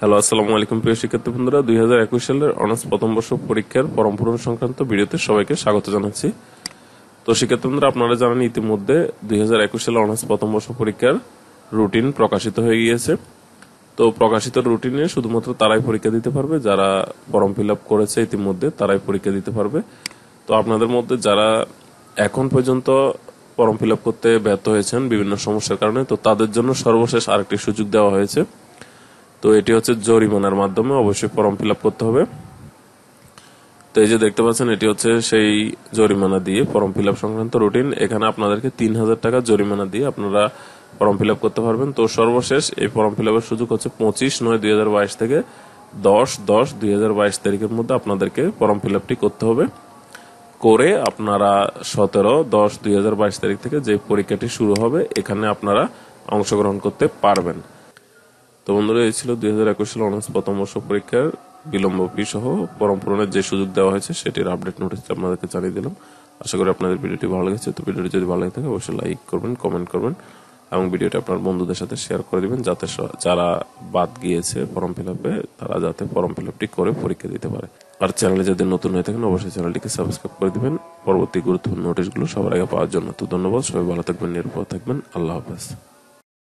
hello আসসালামু আলাইকুম প্রিয় শিক্ষার্থী বন্ধুরা দুই হাজার একুশ সালের অনার্স প্রথম বর্ষ পরীক্ষার ফর্ম পূরণ সংক্রান্ত ভিডিওতে সবাইকে স্বাগত জানাচ্ছি তো শিক্ষার্থী বন্ধুরা আপনারা জানেন ইতিমধ্যে দুই হাজার একুশ সালে অনার্স প্রথম বর্ষ পরীক্ষার রুটিন প্রকাশিত হয়ে গিয়েছে তো প্রকাশিত রুটিনে শুধুমাত্র তারাই পরীক্ষা দিতে পারবে যারা ফর্ম ফিল আপ করেছে ইতিমধ্যে তারাই পরীক্ষা দিতে পারবে তো আপনাদের মধ্যে যারা এখন পর্যন্ত ফর্ম ফিল আপ করতে ব্যর্থ হয়েছেন বিভিন্ন সমস্যার কারণে তো তাদের জন্য সর্বশেষ আরেকটি সুযোগ দেওয়া হয়েছে তো এটি হচ্ছে জরিমানার মাধ্যমে অবশ্যই ফর্ম ফিল করতে হবে তো এই যে দেখতে পাচ্ছেন এটি হচ্ছে সেই জরিমানা দিয়ে ফর্ম ফিল সংক্রান্ত রুটিন এখানে আপনাদেরকে তিন হাজার টাকা জরিমানা দিয়ে আপনারা ফর্ম ফিল করতে পারবেন তো সর্বশেষ এই ফর্ম ফিল সুযোগ হচ্ছে পঁচিশ নয় দুই হাজার বাইশ থেকে দশ দশ দুই হাজার বাইশ তারিখের মধ্যে আপনাদেরকে ফর্ম ফিল করতে হবে করে আপনারা সতেরো দশ দুই হাজার বাইশ তারিখ থেকে যে পরীক্ষাটি শুরু হবে এখানে আপনারা অংশগ্রহণ করতে পারবেন তো বন্ধুরা এই ছিল দুই হাজার একুশ সালে অনার্স প্রথম বর্ষ পরীক্ষার বিলম্ব ফি সহ পরম্পরণের যে সুযোগ দেওয়া হয়েছে সেটির আপডেট নোটিস আপনাদেরকে জানিয়ে দিলাম আশা করি আপনাদের ভিডিওটি ভালো লেগেছে তো ভিডিওটি যদি ভালো লাগে থাকে অবশ্যই লাইক করবেন কমেন্ট করবেন এবং ভিডিওটি আপনার বন্ধুদের সাথে শেয়ার করে দেবেন যাতে যারা বাদ গিয়েছে ফর্ম ফিল আপে তারা যাতে ফর্ম ফিল আপটি করে পরীক্ষা দিতে পারে আর চ্যানেলে যদি নতুন হয়ে থাকেন অবশ্যই চ্যানেলটিকে সাবস্ক্রাইব করে দেবেন পরবর্তী গুরুত্বপূর্ণ নোটিশগুলো সবার আগে পাওয়ার জন্য তো ধন্যবাদ সবাই ভালো থাকবেন নিরাপদ থাকবেন আল্লাহ হাফেজ